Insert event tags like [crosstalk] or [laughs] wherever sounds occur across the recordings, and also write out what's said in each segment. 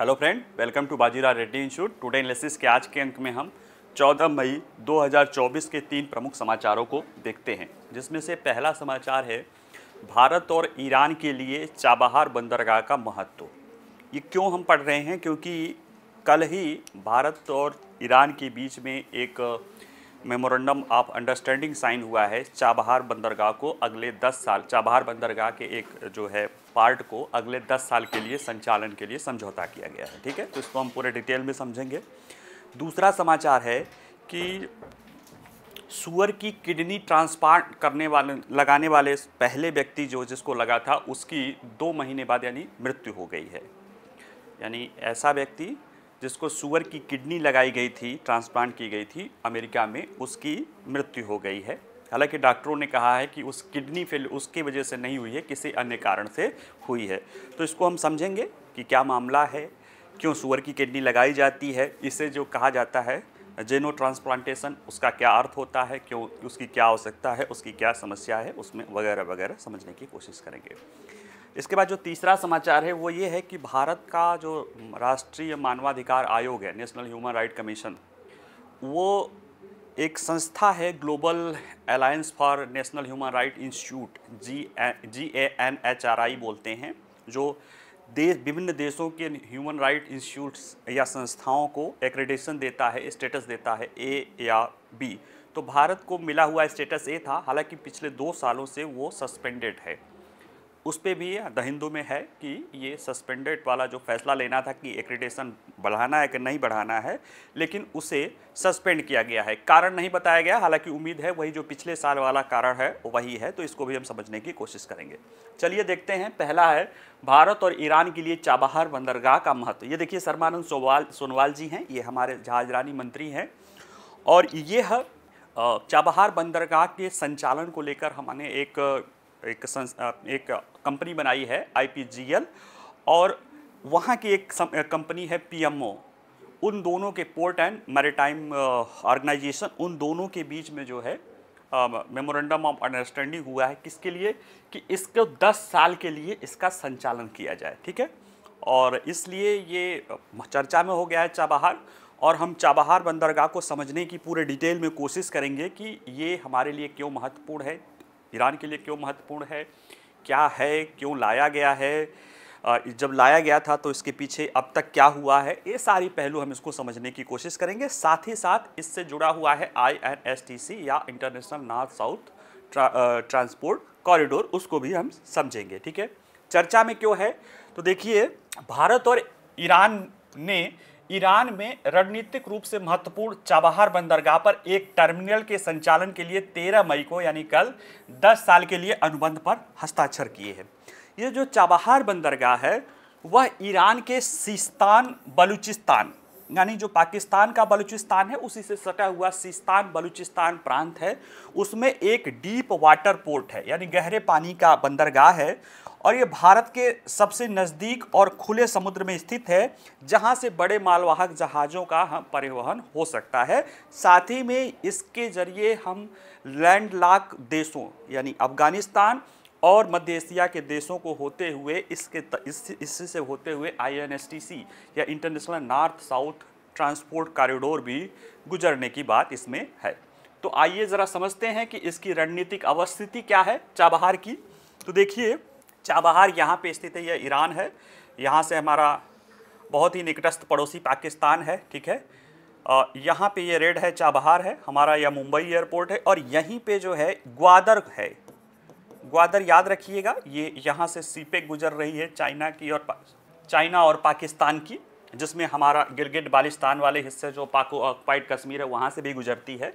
hello friend welcome to Bajirao Reddy institute today analysis के आज के अंक में हम 14 मई 2024 के तीन प्रमुख समाचारों को देखते हैं जिसमें से पहला समाचार है भारत और ईरान के लिए चाबहार बंदरगाह का महत्व ये क्यों हम पढ़ रहे हैं क्योंकि कल ही भारत और ईरान के बीच में एक मेमोरेंडम ऑफ अंडरस्टैंडिंग साइन हुआ है चाबहार बंदरगाह को अगले 10 साल चाबहार बंदरगाह के एक जो है पार्ट को अगले 10 साल के लिए संचालन के लिए समझौता किया गया है ठीक है तो इसको हम पूरे डिटेल में समझेंगे दूसरा समाचार है कि सुअर की किडनी ट्रांसप्लांट करने वाले लगाने वाले पहले व्यक्ति जो जिसको लगा था उसकी दो महीने बाद यानी मृत्यु हो गई है यानी ऐसा व्यक्ति जिसको सुअर की किडनी लगाई गई थी ट्रांसप्लांट की गई थी अमेरिका में उसकी मृत्यु हो गई है हालांकि डॉक्टरों ने कहा है कि उस किडनी फेल उसकी वजह से नहीं हुई है किसी अन्य कारण से हुई है तो इसको हम समझेंगे कि क्या मामला है क्यों सुअर की किडनी लगाई जाती है इसे जो कहा जाता है जेनो ट्रांसप्लांटेशन उसका क्या अर्थ होता है क्यों उसकी क्या आवश्यकता है उसकी क्या समस्या है उसमें वगैरह वगैरह समझने की कोशिश करेंगे इसके बाद जो तीसरा समाचार है वो ये है कि भारत का जो राष्ट्रीय मानवाधिकार आयोग है नेशनल ह्यूमन राइट कमीशन वो एक संस्था है global alliance for national human right institute G G A N H R I बोलते हैं जो देश विभिन्न देशों के ह्यूमन राइट इंस्टीट्यूट्स या संस्थाओं को एक्रेडेशन देता है स्टेटस देता है ए या बी तो भारत को मिला हुआ स्टेटस ए था हालांकि पिछले दो सालों से वो सस्पेंडेड है उस पर भी द हिंदू में है कि ये सस्पेंडेड वाला जो फैसला लेना था कि एक्रीडेशन बढ़ाना है कि नहीं बढ़ाना है लेकिन उसे सस्पेंड किया गया है कारण नहीं बताया गया हालांकि उम्मीद है वही जो पिछले साल वाला कारण है वही है तो इसको भी हम समझने की कोशिश करेंगे चलिए देखते हैं पहला है भारत और ईरान के लिए चाबहार बंदरगाह का महत्व ये देखिए सर्मानंद सोवाल सोनवाल जी हैं ये हमारे जहाजरानी मंत्री हैं और ये है चाबहार बंदरगाह के संचालन को लेकर हमने एक एक एक कंपनी बनाई है आई और वहाँ की एक कंपनी है पी उन दोनों के पोर्ट एंड मैरिटाइम ऑर्गेनाइजेशन उन दोनों के बीच में जो है मेमोरेंडम ऑफ अंडरस्टैंडिंग हुआ है किसके लिए कि इसको 10 साल के लिए इसका संचालन किया जाए ठीक है और इसलिए ये चर्चा में हो गया है चाबहार और हम चाबहार बंदरगाह को समझने की पूरे डिटेल में कोशिश करेंगे कि ये हमारे लिए क्यों महत्वपूर्ण है ईरान के लिए क्यों महत्वपूर्ण है क्या है क्यों लाया गया है जब लाया गया था तो इसके पीछे अब तक क्या हुआ है ये सारी पहलू हम इसको समझने की कोशिश करेंगे साथ ही साथ इससे जुड़ा हुआ है आई या international north south transport corridor उसको भी हम समझेंगे ठीक है चर्चा में क्यों है तो देखिए भारत और ईरान ने ईरान में रणनीतिक रूप से महत्वपूर्ण चाबहार बंदरगाह पर एक टर्मिनल के संचालन के लिए 13 मई को यानी कल 10 साल के लिए अनुबंध पर हस्ताक्षर किए हैं ये जो चाबहार बंदरगाह है वह ईरान के सिस्तान बलूचिस्तान यानी जो पाकिस्तान का बलूचिस्तान है उसी से सटा हुआ सिस्तान बलूचिस्तान प्रांत है उसमें एक डीप वाटर पोर्ट है यानी गहरे पानी का बंदरगाह है और ये भारत के सबसे नज़दीक और खुले समुद्र में स्थित है जहाँ से बड़े मालवाहक जहाज़ों का हम परिवहन हो सकता है साथ ही में इसके ज़रिए हम लैंडलाक देशों यानी अफ़गानिस्तान और मध्य एशिया के देशों को होते हुए इसके इससे इस से होते हुए आई या international north south transport corridor भी गुजरने की बात इसमें है तो आइए ज़रा समझते हैं कि इसकी रणनीतिक अवस्थिति क्या है चाबहार की तो देखिए चाबहार यहाँ पे स्थित है यह ईरान है यहाँ से हमारा बहुत ही निकटस्थ पड़ोसी पाकिस्तान है ठीक है यहाँ पे ये रेड है चाबहार है हमारा यह मुंबई एयरपोर्ट है और यहीं पे जो है ग्वादर है ग्वादर याद रखिएगा ये यहाँ से सीपे गुजर रही है चाइना की और चाइना और पाकिस्तान की जिसमें हमारा गिरगिट बालिस्तान वाले हिस्से जो पाको ऑक्पाइड कश्मीर है वहाँ से भी गुजरती है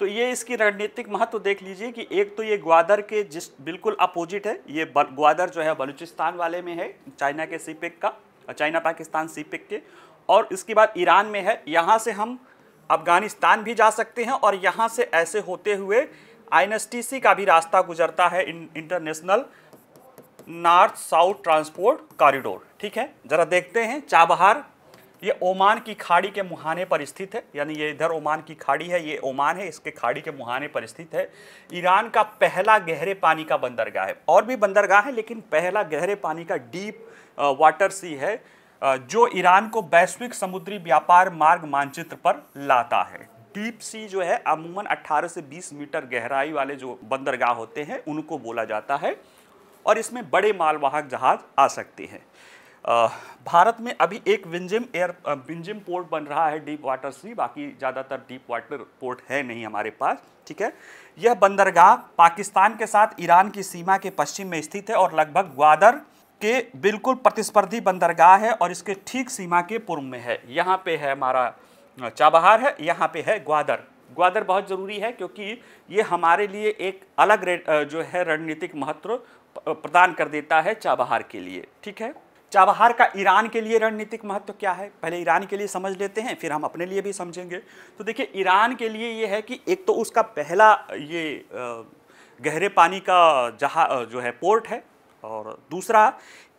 तो ये इसकी रणनीतिक महत्व देख लीजिए कि एक तो ये ग्वादर के जिस बिल्कुल अपोजिट है ये ग्वादर जो है बलूचिस्तान वाले में है चाइना के सीपेक का चाइना पाकिस्तान सीपेक के और इसके बाद ईरान में है यहाँ से हम अफगानिस्तान भी जा सकते हैं और यहाँ से ऐसे होते हुए आई का भी रास्ता गुजरता है international north south transport corridor ठीक है ज़रा देखते हैं चाबहार ये ओमान की खाड़ी के मुहाने पर स्थित है यानी ये इधर ओमान की खाड़ी है ये ओमान है इसके खाड़ी के मुहाने पर स्थित है ईरान का पहला गहरे पानी का बंदरगाह है और भी बंदरगाह है लेकिन पहला गहरे पानी का डीप वाटर सी है जो ईरान को वैश्विक समुद्री व्यापार मार्ग मानचित्र पर लाता है डीप सी जो है अमूमन 18 से 20 मीटर गहराई वाले जो बंदरगाह होते हैं उनको बोला जाता है और इसमें बड़े मालवाहक जहाज आ सकते हैं भारत में अभी एक विंजिम एयर विंजिम पोर्ट बन रहा है डीप वाटर सी बाकी ज़्यादातर डीप वाटर पोर्ट है नहीं हमारे पास ठीक है यह बंदरगाह पाकिस्तान के साथ ईरान की सीमा के पश्चिम में स्थित है और लगभग ग्वादर के बिल्कुल प्रतिस्पर्धी बंदरगाह है और इसके ठीक सीमा के पूर्व में है यहाँ पे है हमारा चाबहार है यहाँ पे है ग्वादर ग्वादर बहुत ज़रूरी है क्योंकि ये हमारे लिए एक अलग जो है रणनीतिक महत्व प्रदान कर देता है चाबहार के लिए ठीक है चाबहार का ईरान के लिए रणनीतिक महत्व क्या है पहले ईरान के लिए समझ लेते हैं फिर हम अपने लिए भी समझेंगे तो देखिए ईरान के लिए ये है कि एक तो उसका पहला ये गहरे पानी का जहा जो है पोर्ट है और दूसरा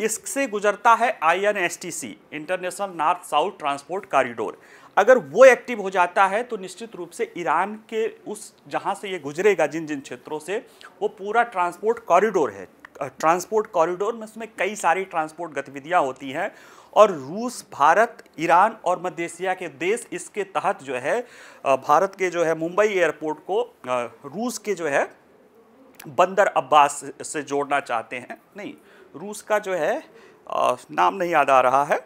इससे गुजरता है I N S T C international north south transport corridor अगर वो एक्टिव हो जाता है तो निश्चित रूप से ईरान के उस जहाँ से ये गुजरेगा जिन जिन क्षेत्रों से वो पूरा ट्रांसपोर्ट कॉरिडोर है ट्रांसपोर्ट कॉरिडोर में उसमें कई सारी ट्रांसपोर्ट गतिविधियाँ होती हैं और रूस भारत ईरान और मध्य एशिया के देश इसके तहत जो है भारत के जो है मुंबई एयरपोर्ट को रूस के जो है बंदर अब्बास से जोड़ना चाहते हैं नहीं रूस का जो है नाम नहीं याद आ रहा है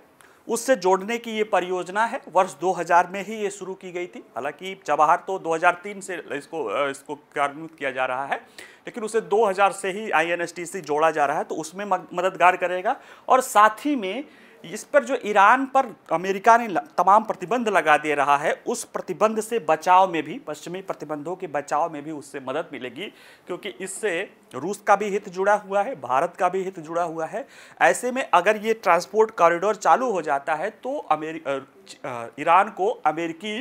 उससे जोड़ने की ये परियोजना है वर्ष 2000 में ही ये शुरू की गई थी हालांकि जवाहर तो 2003 से इसको इसको कार्यान्वित किया जा रहा है लेकिन उसे 2000 से ही आई आईएनएसटीसी जोड़ा जा रहा है तो उसमें मददगार करेगा और साथ ही में इस पर जो ईरान पर अमेरिका ने तमाम प्रतिबंध लगा दे रहा है उस प्रतिबंध से बचाव में भी पश्चिमी प्रतिबंधों के बचाव में भी उससे मदद मिलेगी क्योंकि इससे रूस का भी हित जुड़ा हुआ है भारत का भी हित जुड़ा हुआ है ऐसे में अगर ये ट्रांसपोर्ट कॉरिडोर चालू हो जाता है तो ईरान को अमेरिकी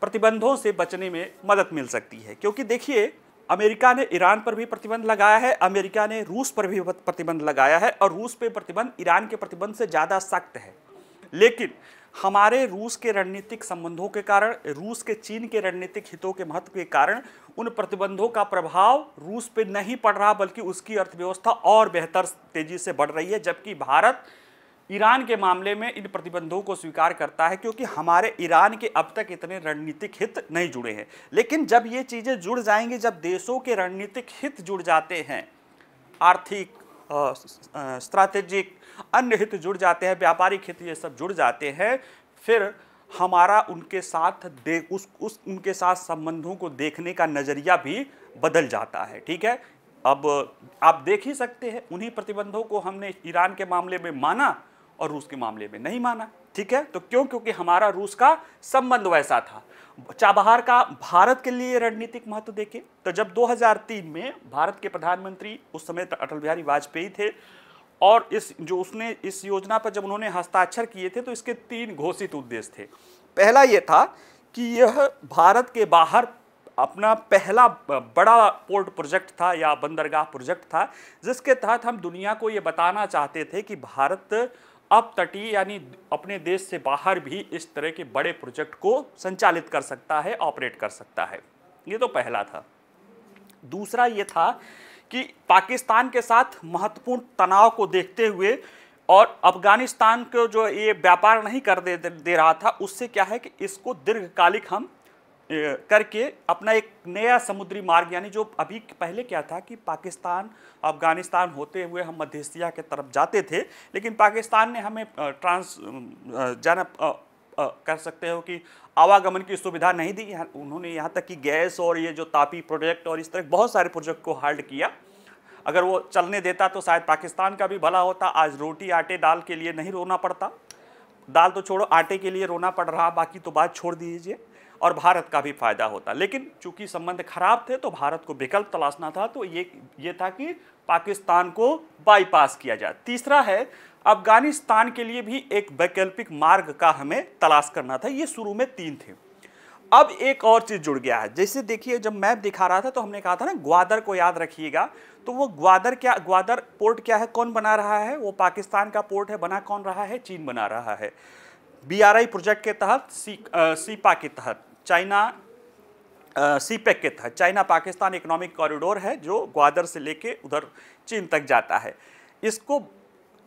प्रतिबंधों से बचने में मदद मिल सकती है क्योंकि देखिए अमेरिका ने ईरान पर भी प्रतिबंध लगाया है अमेरिका ने रूस पर भी प्रतिबंध लगाया है और रूस पे प्रतिबंध ईरान के प्रतिबंध से ज़्यादा सख्त है लेकिन हमारे रूस के रणनीतिक संबंधों के कारण रूस के चीन के रणनीतिक हितों के महत्व के कारण उन प्रतिबंधों का प्रभाव रूस पे नहीं पड़ रहा बल्कि उसकी अर्थव्यवस्था और बेहतर तेजी से बढ़ रही है जबकि भारत ईरान के मामले में इन प्रतिबंधों को स्वीकार करता है क्योंकि हमारे ईरान के अब तक इतने रणनीतिक हित नहीं जुड़े हैं लेकिन जब ये चीज़ें जुड़ जाएंगी जब देशों के रणनीतिक हित जुड़ जाते हैं आर्थिक स्ट्रैटेजिक अन्य हित जुड़ जाते हैं व्यापारिक हित ये सब जुड़ जाते हैं फिर हमारा उनके साथ दे उस उस उनके साथ संबंधों को देखने का नज़रिया भी बदल जाता है ठीक है अब आप देख ही सकते हैं उन्हीं प्रतिबंधों को हमने ईरान के मामले में माना और रूस के मामले में नहीं माना ठीक है तो क्यों क्योंकि हमारा रूस का संबंध वैसा था चाबहार का भारत के लिए रणनीतिक महत्व देखें तो जब 2003 में भारत के प्रधानमंत्री उस समय तो अटल बिहारी वाजपेयी थे और इस जो उसने इस योजना पर जब उन्होंने हस्ताक्षर किए थे तो इसके तीन घोषित उद्देश्य थे पहला ये था कि यह भारत के बाहर अपना पहला बड़ा पोर्ट प्रोजेक्ट था या बंदरगाह प्रोजेक्ट था जिसके तहत हम दुनिया को ये बताना चाहते थे कि भारत अब तटीय यानी अपने देश से बाहर भी इस तरह के बड़े प्रोजेक्ट को संचालित कर सकता है ऑपरेट कर सकता है ये तो पहला था दूसरा ये था कि पाकिस्तान के साथ महत्वपूर्ण तनाव को देखते हुए और अफगानिस्तान को जो ये व्यापार नहीं कर दे, दे रहा था उससे क्या है कि इसको दीर्घकालिक हम करके अपना एक नया समुद्री मार्ग यानी जो अभी पहले क्या था कि पाकिस्तान अफगानिस्तान होते हुए हम मध्य एशिया के तरफ जाते थे लेकिन पाकिस्तान ने हमें ट्रांस जाना कर सकते हो कि आवागमन की सुविधा नहीं दी उन्होंने यहाँ तक कि गैस और ये जो तापी प्रोजेक्ट और इस तरह बहुत सारे प्रोजेक्ट को हाल्ड किया अगर वो चलने देता तो शायद पाकिस्तान का भी भला होता आज रोटी आटे दाल के लिए नहीं रोना पड़ता दाल तो छोड़ो आटे के लिए रोना पड़ रहा बाकी तो बात छोड़ दीजिए और भारत का भी फायदा होता लेकिन चूंकि संबंध खराब थे तो भारत को विकल्प तलाशना था तो ये ये था कि पाकिस्तान को बाईपास किया जाए तीसरा है अफगानिस्तान के लिए भी एक वैकल्पिक मार्ग का हमें तलाश करना था ये शुरू में तीन थे अब एक और चीज़ जुड़ गया है जैसे देखिए जब मैप दिखा रहा था तो हमने कहा था ना ग्वादर को याद रखिएगा तो वो ग्वादर क्या ग्वादर पोर्ट क्या है कौन बना रहा है वो पाकिस्तान का पोर्ट है बना कौन रहा है चीन बना रहा है बी प्रोजेक्ट के तहत सी आ, सीपा के तहत चाइना सी पैक के तहत चाइना पाकिस्तान इकोनॉमिक कॉरिडोर है जो ग्वादर से लेके उधर चीन तक जाता है इसको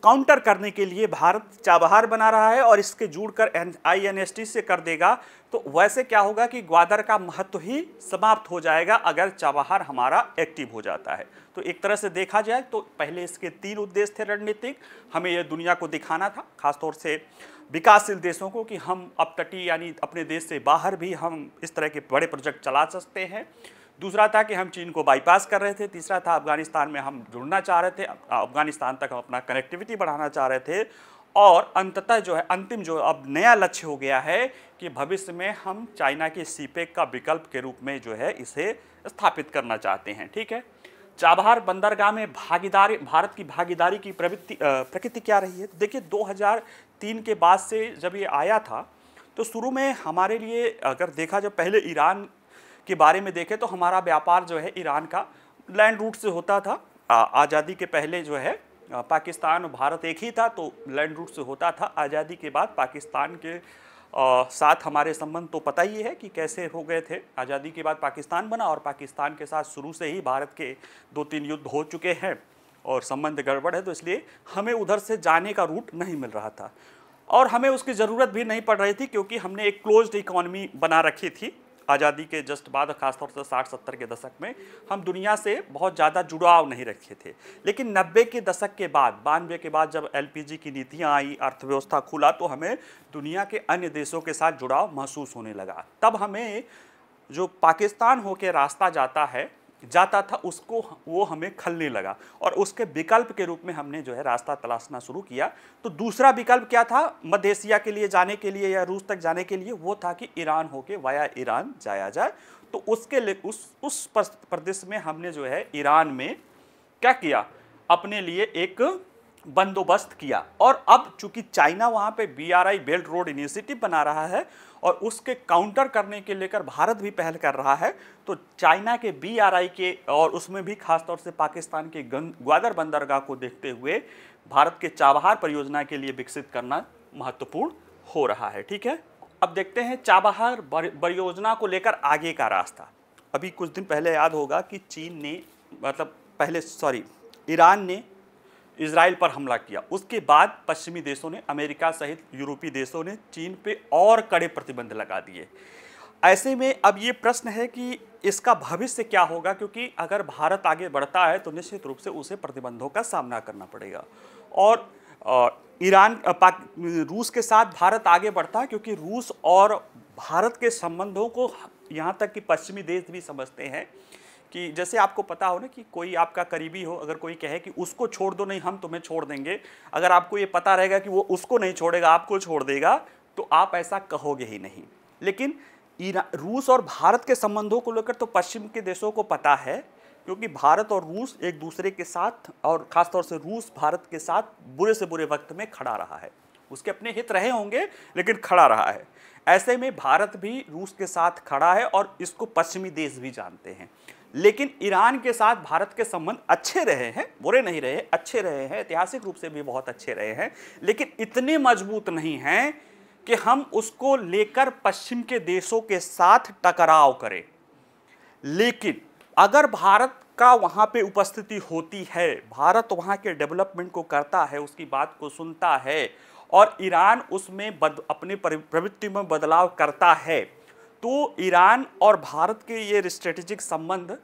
काउंटर करने के लिए भारत चाबहार बना रहा है और इसके जुड़ कर आई एन एस टी से कर देगा तो वैसे क्या होगा कि ग्वादर का महत्व ही समाप्त हो जाएगा अगर चाबहार हमारा एक्टिव हो जाता है तो एक तरह से देखा जाए तो पहले इसके तीन उद्देश्य थे रणनीतिक हमें यह दुनिया को दिखाना था खासतौर से विकासशील देशों को कि हम अब तटी यानी अपने देश से बाहर भी हम इस तरह के बड़े प्रोजेक्ट चला सकते हैं दूसरा था कि हम चीन को बाईपास कर रहे थे तीसरा था अफगानिस्तान में हम जुड़ना चाह रहे थे अफगानिस्तान तक हम अपना कनेक्टिविटी बढ़ाना चाह रहे थे और अंततः जो है अंतिम जो अब नया लक्ष्य हो गया है कि भविष्य में हम चाइना के सीपेक e का विकल्प के रूप में जो है इसे स्थापित करना चाहते हैं ठीक है चाबहार बंदरगाह में भागीदारी भारत की भागीदारी की प्रवृत्ति प्रकृति क्या रही है देखिए तीन के बाद से जब ये आया था तो शुरू में हमारे लिए अगर देखा जब पहले ईरान के बारे में देखें तो हमारा व्यापार जो है ईरान का लैंड रूट से होता था आज़ादी के पहले जो है पाकिस्तान और भारत एक ही था तो लैंड रूट से होता था आज़ादी के बाद पाकिस्तान के आ, साथ हमारे संबंध तो पता ही है कि कैसे हो गए थे आज़ादी के बाद पाकिस्तान बना और पाकिस्तान के साथ शुरू से ही भारत के दो तीन युद्ध हो चुके हैं और संबंध गड़बड़ है तो इसलिए हमें उधर से जाने का रूट नहीं मिल रहा था और हमें उसकी ज़रूरत भी नहीं पड़ रही थी क्योंकि हमने एक क्लोज्ड इकोनॉमी बना रखी थी आज़ादी के जस्ट बाद खासतौर से साठ सत्तर के दशक में हम दुनिया से बहुत ज़्यादा जुड़ाव नहीं रखे थे लेकिन नब्बे के दशक के बाद बानवे के बाद जब एलपीजी की नीतियाँ आई अर्थव्यवस्था खुला तो हमें दुनिया के अन्य देशों के साथ जुड़ाव महसूस होने लगा तब हमें जो पाकिस्तान होकर रास्ता जाता है जाता था उसको वो हमें खलने लगा और उसके विकल्प के रूप में हमने जो है रास्ता तलाशना शुरू किया तो दूसरा विकल्प क्या था मध्य एशिया के लिए जाने के लिए या रूस तक जाने के लिए वो था कि ईरान होके वाया ईरान जाया जाए तो उसके लिए उस उस प्रदेश में हमने जो है ईरान में क्या किया अपने लिए एक बंदोबस्त किया और अब चूंकि चाइना वहाँ पे बीआरआई बेल्ट रोड इनिशिएटिव बना रहा है और उसके काउंटर करने के लेकर भारत भी पहल कर रहा है तो चाइना के बीआरआई के और उसमें भी खासतौर से पाकिस्तान के ग्वादर बंदरगाह को देखते हुए भारत के चाबहार परियोजना के लिए विकसित करना महत्वपूर्ण हो रहा है ठीक है अब देखते हैं चाबहार परियोजना को लेकर आगे का रास्ता अभी कुछ दिन पहले याद होगा कि चीन ने मतलब पहले सॉरी ईरान ने इसराइल पर हमला किया उसके बाद पश्चिमी देशों ने अमेरिका सहित यूरोपीय देशों ने चीन पे और कड़े प्रतिबंध लगा दिए ऐसे में अब ये प्रश्न है कि इसका भविष्य क्या होगा क्योंकि अगर भारत आगे बढ़ता है तो निश्चित रूप से उसे प्रतिबंधों का सामना करना पड़ेगा और ईरान रूस के साथ भारत आगे बढ़ता है क्योंकि रूस और भारत के संबंधों को यहाँ तक कि पश्चिमी देश भी समझते हैं कि जैसे आपको पता हो ना कि कोई आपका करीबी हो अगर कोई कहे कि उसको छोड़ दो नहीं हम तुम्हें छोड़ देंगे अगर आपको ये पता रहेगा कि वो उसको नहीं छोड़ेगा आपको छोड़ देगा तो आप ऐसा कहोगे ही नहीं लेकिन रूस और भारत के संबंधों को लेकर तो पश्चिम के देशों को पता है क्योंकि भारत और रूस एक दूसरे के साथ और ख़ासतौर से रूस भारत के साथ बुरे से बुरे वक्त में खड़ा रहा है उसके अपने हित रहे होंगे लेकिन खड़ा रहा है ऐसे में भारत भी रूस के साथ खड़ा है और इसको पश्चिमी देश भी जानते हैं लेकिन ईरान के साथ भारत के संबंध अच्छे रहे हैं बुरे नहीं रहे अच्छे रहे हैं ऐतिहासिक रूप से भी बहुत अच्छे रहे हैं लेकिन इतने मजबूत नहीं हैं कि हम उसको लेकर पश्चिम के देशों के साथ टकराव करें लेकिन अगर भारत का वहाँ पे उपस्थिति होती है भारत वहाँ के डेवलपमेंट को करता है उसकी बात को सुनता है और ईरान उसमें बद, अपने प्रवृत्ति में बदलाव करता है तो ईरान और भारत के ये स्ट्रेटेजिक संबंध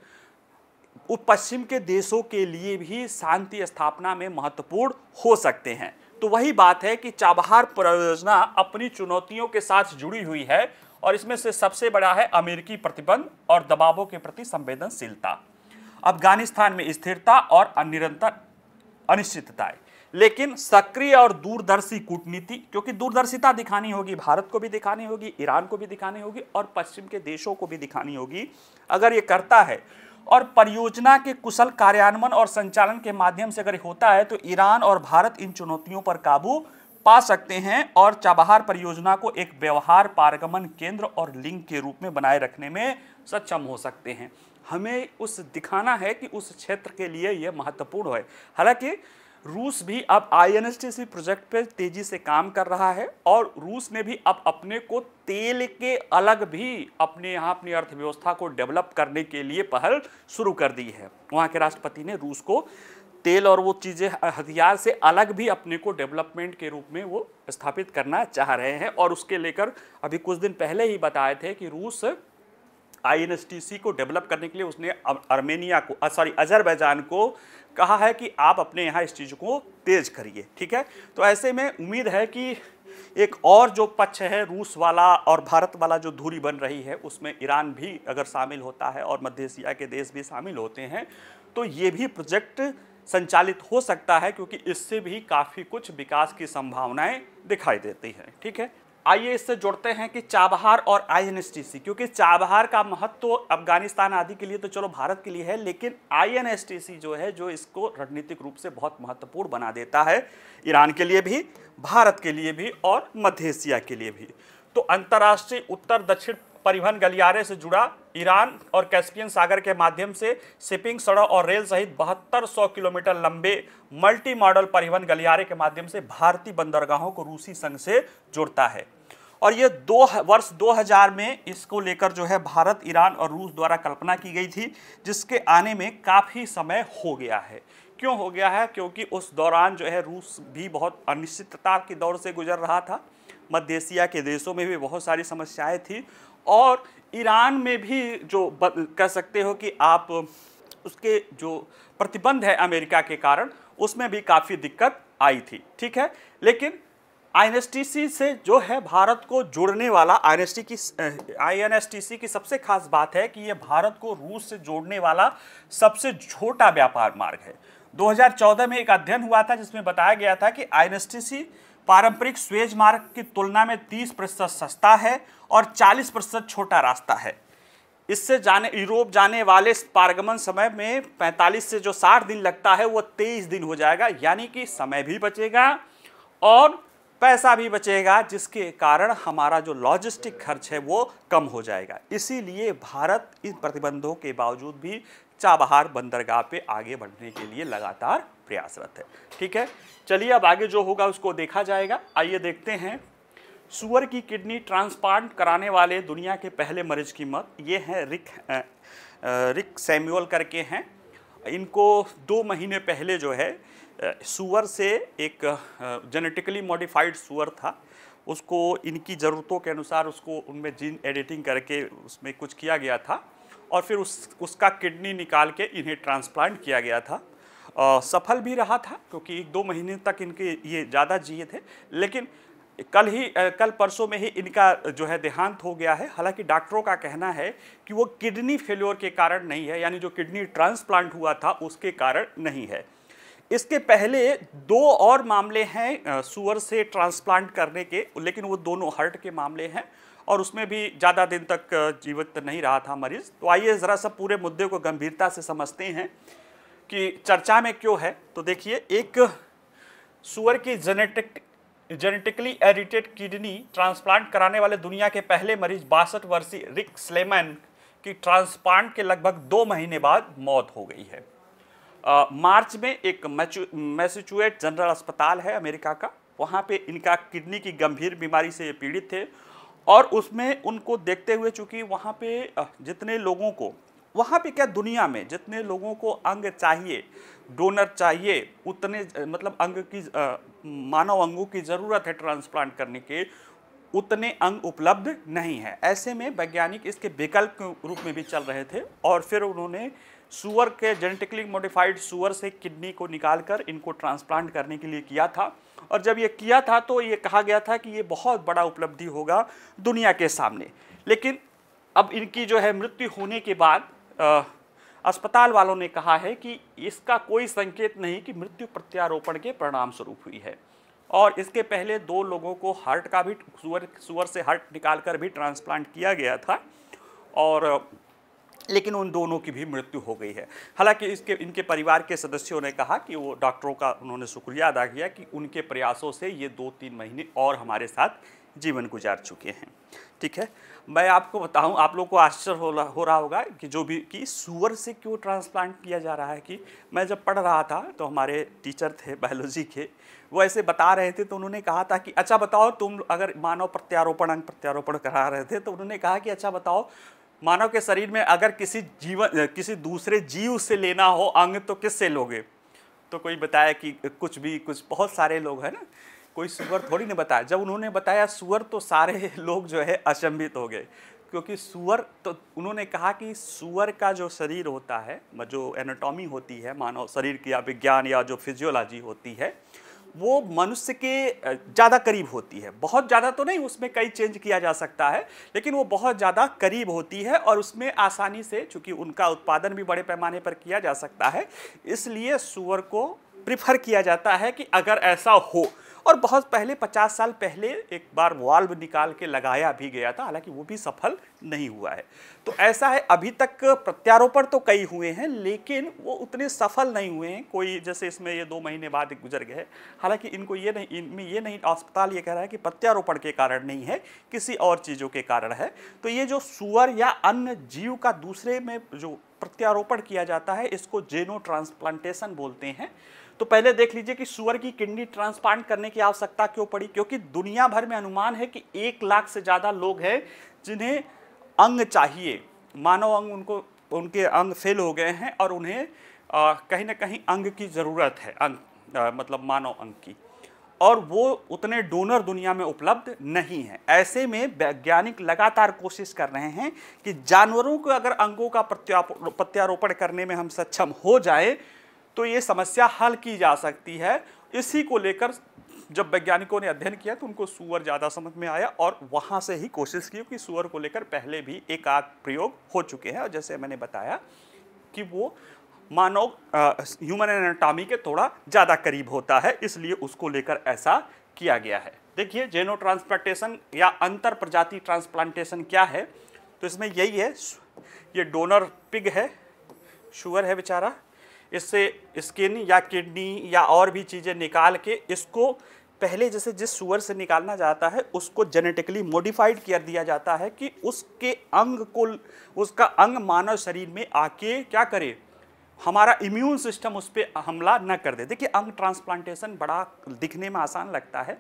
पश्चिम के देशों के लिए भी शांति स्थापना में महत्वपूर्ण हो सकते हैं तो वही बात है कि चाबहार परियोजना अपनी चुनौतियों के साथ जुड़ी हुई है और इसमें से सबसे बड़ा है अमेरिकी प्रतिबंध और दबावों के प्रति संवेदनशीलता अफगानिस्तान में स्थिरता और निरंतर अनिश्चितताएं लेकिन सक्रिय और दूरदर्शी कूटनीति क्योंकि दूरदर्शिता दिखानी होगी भारत को भी दिखानी होगी ईरान को भी दिखानी होगी और पश्चिम के देशों को भी दिखानी होगी अगर ये करता है और परियोजना के कुशल कार्यान्वयन और संचालन के माध्यम से अगर होता है तो ईरान और भारत इन चुनौतियों पर काबू पा सकते हैं और चाबहार परियोजना को एक व्यवहार पारगमन केंद्र और लिंक के रूप में बनाए रखने में सक्षम हो सकते हैं हमें उस दिखाना है कि उस क्षेत्र के लिए यह महत्वपूर्ण है हालांकि रूस भी अब आई प्रोजेक्ट पर तेजी से काम कर रहा है और रूस ने भी अब अपने को तेल के अलग भी अपने यहाँ अपनी अर्थव्यवस्था को डेवलप करने के लिए पहल शुरू कर दी है वहाँ के राष्ट्रपति ने रूस को तेल और वो चीज़ें हथियार से अलग भी अपने को डेवलपमेंट के रूप में वो स्थापित करना चाह रहे हैं और उसके लेकर अभी कुछ दिन पहले ही बताए थे कि रूस आईएनएसटीसी को डेवलप करने के लिए उसने अर्मेनिया को सॉरी अजरबैजान को कहा है कि आप अपने यहाँ इस चीज़ को तेज करिए ठीक है तो ऐसे में उम्मीद है कि एक और जो पक्ष है रूस वाला और भारत वाला जो धूरी बन रही है उसमें ईरान भी अगर शामिल होता है और मध्य एशिया के देश भी शामिल होते हैं तो ये भी प्रोजेक्ट संचालित हो सकता है क्योंकि इससे भी काफ़ी कुछ विकास की संभावनाएं दिखाई देती हैं ठीक है आइए इससे जुड़ते हैं कि चाबहार और आईएनएसटीसी क्योंकि चाबहार का महत्व तो अफगानिस्तान आदि के लिए तो चलो भारत के लिए है लेकिन आईएनएसटीसी जो है जो इसको रणनीतिक रूप से बहुत महत्वपूर्ण बना देता है ईरान के लिए भी भारत के लिए भी और मध्य एशिया के लिए भी तो अंतर्राष्ट्रीय उत्तर दक्षिण परिवहन गलियारे से जुड़ा ईरान और कैस्पियन सागर के माध्यम से शिपिंग सड़क और रेल सहित बहत्तर सौ किलोमीटर लंबे मल्टी मॉडल परिवहन गलियारे के माध्यम से भारतीय बंदरगाहों को रूसी संघ से जुड़ता है और ये दो वर्ष 2000 में इसको लेकर जो है भारत ईरान और रूस द्वारा कल्पना की गई थी जिसके आने में काफ़ी समय हो गया है क्यों हो गया है क्योंकि उस दौरान जो है रूस भी बहुत अनिश्चितता के दौर से गुजर रहा था मध्य एशिया के देशों में भी बहुत सारी समस्याएं थी और ईरान में भी जो कह सकते हो कि आप उसके जो प्रतिबंध है अमेरिका के कारण उसमें भी काफ़ी दिक्कत आई थी ठीक है लेकिन आई से जो है भारत को जोड़ने वाला आई की आई की सबसे खास बात है कि ये भारत को रूस से जोड़ने वाला सबसे छोटा व्यापार मार्ग है 2014 में एक अध्ययन हुआ था जिसमें बताया गया था कि आई पारंपरिक स्वेज मार्ग की तुलना में 30 प्रतिशत सस्ता है और 40 प्रतिशत छोटा रास्ता है इससे जाने यूरोप जाने वाले पारगमन समय में 45 से जो 60 दिन लगता है वो 23 दिन हो जाएगा यानी कि समय भी बचेगा और पैसा भी बचेगा जिसके कारण हमारा जो लॉजिस्टिक खर्च है वो कम हो जाएगा इसीलिए भारत इन प्रतिबंधों के बावजूद भी चाबहार बंदरगाह पे आगे बढ़ने के लिए लगातार प्रयासरत है ठीक है चलिए अब आगे जो होगा उसको देखा जाएगा आइए देखते हैं सुअर की किडनी ट्रांसप्लांट कराने वाले दुनिया के पहले मरीज की मत ये हैं रिक रिक सैम्यूअल करके हैं इनको दो महीने पहले जो है सुअर से एक जेनेटिकली मॉडिफाइड सुअर था उसको इनकी ज़रूरतों के अनुसार उसको उनमें जीन एडिटिंग करके उसमें कुछ किया गया था और फिर उस उसका किडनी निकाल के इन्हें ट्रांसप्लांट किया गया था आ, सफल भी रहा था क्योंकि एक दो महीने तक इनके ये ज़्यादा जिए थे लेकिन कल ही कल परसों में ही इनका जो है देहांत हो गया है हालांकि डॉक्टरों का कहना है कि वो किडनी फेल्योर के कारण नहीं है यानी जो किडनी ट्रांसप्लांट हुआ था उसके कारण नहीं है इसके पहले दो और मामले हैं सुअर से ट्रांसप्लांट करने के लेकिन वो दोनों हर्ट के मामले हैं और उसमें भी ज़्यादा दिन तक जीवित नहीं रहा था मरीज तो आइए ज़रा सा पूरे मुद्दे को गंभीरता से समझते हैं कि चर्चा में क्यों है तो देखिए एक सुअर की genetic genetically edited kidney transplant कराने वाले दुनिया के पहले मरीज बासठ वर्षीय रिक स्लेमैन की ट्रांसप्लांट के लगभग दो महीने बाद मौत हो गई है आ, मार्च में एक मैसेचुएट जनरल अस्पताल है अमेरिका का वहाँ पे इनका किडनी की गंभीर बीमारी से ये पीड़ित थे और उसमें उनको देखते हुए चूँकि वहाँ पे जितने लोगों को वहाँ पे क्या दुनिया में जितने लोगों को अंग चाहिए डोनर चाहिए उतने मतलब अंग की आ, मानव अंगों की ज़रूरत है ट्रांसप्लांट करने के उतने अंग उपलब्ध नहीं है ऐसे में वैज्ञानिक इसके विकल्प के रूप में भी चल रहे थे और फिर उन्होंने सुअर के जेनेटिकली मॉडिफाइड सुअर से किडनी को निकालकर इनको ट्रांसप्लांट करने के लिए किया था और जब ये किया था तो ये कहा गया था कि ये बहुत बड़ा उपलब्धि होगा दुनिया के सामने लेकिन अब इनकी जो है मृत्यु होने के बाद अस्पताल वालों ने कहा है कि इसका कोई संकेत नहीं कि मृत्यु प्रत्यारोपण के परिणाम स्वरूप हुई है और इसके पहले दो लोगों को हार्ट का भी सुअर सुअर से हार्ट निकाल कर भी ट्रांसप्लांट किया गया था और लेकिन उन दोनों की भी मृत्यु हो गई है हालांकि इसके इनके परिवार के सदस्यों ने कहा कि वो डॉक्टरों का उन्होंने शुक्रिया अदा किया कि उनके प्रयासों से ये दो तीन महीने और हमारे साथ जीवन गुजार चुके हैं ठीक है मैं आपको बताऊं आप लोग को आश्चर्य हो रहा हो रहा होगा कि जो भी कि सुअर से क्यों ट्रांसप्लांट किया जा रहा है कि मैं जब पढ़ रहा था तो हमारे टीचर थे बायोलॉजी के वो ऐसे बता रहे थे तो उन्होंने कहा था कि अच्छा बताओ तुम अगर मानव प्रत्यारोपण अंग प्रत्यारोपण करा रहे थे तो उन्होंने कहा कि अच्छा बताओ मानव के शरीर में अगर किसी जीवन किसी दूसरे जीव से लेना हो अंग तो किससे लोगे तो कोई बताया कि कुछ भी कुछ बहुत सारे लोग हैं ना कोई सुअर थोड़ी ने बताया जब उन्होंने बताया सुअर तो सारे [laughs] लोग जो है अचंभित हो गए क्योंकि सुअर तो उन्होंने कहा कि सुअर का जो शरीर होता है जो एनाटॉमी होती है मानव शरीर की या विज्ञान या जो फिजियोलॉजी होती है वो मनुष्य के ज़्यादा करीब होती है बहुत ज़्यादा तो नहीं उसमें कई चेंज किया जा सकता है लेकिन वो बहुत ज़्यादा करीब होती है और उसमें आसानी से चूँकि उनका उत्पादन भी बड़े पैमाने पर किया जा सकता है इसलिए सुअर को प्रिफर किया जाता है कि अगर ऐसा हो और बहुत पहले 50 साल पहले एक बार वाल्व निकाल के लगाया भी गया था हालांकि वो भी सफल नहीं हुआ है तो ऐसा है अभी तक प्रत्यारोपण तो कई हुए हैं लेकिन वो उतने सफल नहीं हुए हैं कोई जैसे इसमें ये दो महीने बाद गुजर गए हालांकि इनको ये नहीं इनमें ये नहीं अस्पताल ये कह रहा है कि प्रत्यारोपण के कारण नहीं है किसी और चीज़ों के कारण है तो ये जो सुअर या अन्य जीव का दूसरे में जो प्रत्यारोपण किया जाता है इसको जेनो ट्रांसप्लांटेशन बोलते हैं तो पहले देख लीजिए कि सुअर की किडनी ट्रांसप्लांट करने की आवश्यकता क्यों पड़ी क्योंकि दुनिया भर में अनुमान है कि एक लाख से ज़्यादा लोग हैं जिन्हें अंग चाहिए मानव अंग उनको उनके अंग फेल हो गए हैं और उन्हें कहीं ना कहीं अंग की ज़रूरत है अंग आ, मतलब मानव अंग की और वो उतने डोनर दुनिया में उपलब्ध नहीं है ऐसे में वैज्ञानिक लगातार कोशिश कर रहे हैं कि जानवरों को अगर अंगों का प्रत्यारोपण करने में हम सक्षम हो जाए तो ये समस्या हल की जा सकती है इसी को लेकर जब वैज्ञानिकों ने अध्ययन किया तो उनको सुअर ज़्यादा समझ में आया और वहाँ से ही कोशिश की कि सुअर को लेकर पहले भी एक आग प्रयोग हो चुके हैं और जैसे मैंने बताया कि वो मानव ह्यूमन एनाटॉमी के थोड़ा ज़्यादा करीब होता है इसलिए उसको लेकर ऐसा किया गया है देखिए जेनो ट्रांसप्लांटेशन या अंतर प्रजाति ट्रांसप्लांटेशन क्या है तो इसमें यही है ये डोनर पिग है शुगर है बेचारा इससे स्किन या किडनी या और भी चीज़ें निकाल के इसको पहले जैसे जिस सुअर से निकालना जाता है उसको जेनेटिकली मॉडिफाइड कर दिया जाता है कि उसके अंग को उसका अंग मानव शरीर में आके क्या करे हमारा इम्यून सिस्टम उस पर हमला न कर दे देखिए अंग ट्रांसप्लांटेशन बड़ा दिखने में आसान लगता है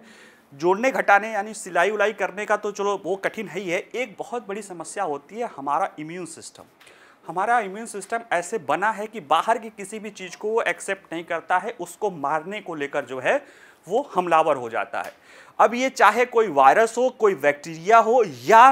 जोड़ने घटाने यानी सिलाई उलाई करने का तो चलो वो कठिन है ही है एक बहुत बड़ी समस्या होती है हमारा इम्यून सिस्टम हमारा इम्यून सिस्टम ऐसे बना है कि बाहर की किसी भी चीज़ को वो एक्सेप्ट नहीं करता है उसको मारने को लेकर जो है वो हमलावर हो जाता है अब ये चाहे कोई वायरस हो कोई बैक्टीरिया हो या